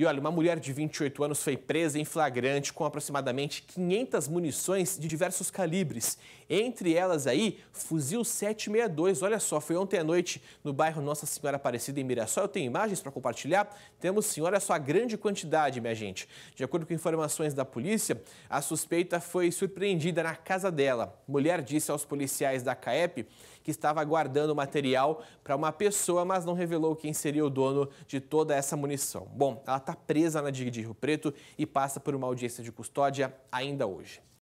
E olha, uma mulher de 28 anos foi presa em flagrante com aproximadamente 500 munições de diversos calibres. Entre elas aí, fuzil 762. Olha só, foi ontem à noite no bairro Nossa Senhora Aparecida, em Mirassol. Eu tenho imagens para compartilhar? Temos sim, olha só a grande quantidade, minha gente. De acordo com informações da polícia, a suspeita foi surpreendida na casa dela. mulher disse aos policiais da CAEP que estava guardando material para uma pessoa, mas não revelou quem seria o dono de toda essa munição. Bom, ela está presa na Diga de Rio Preto e passa por uma audiência de custódia ainda hoje.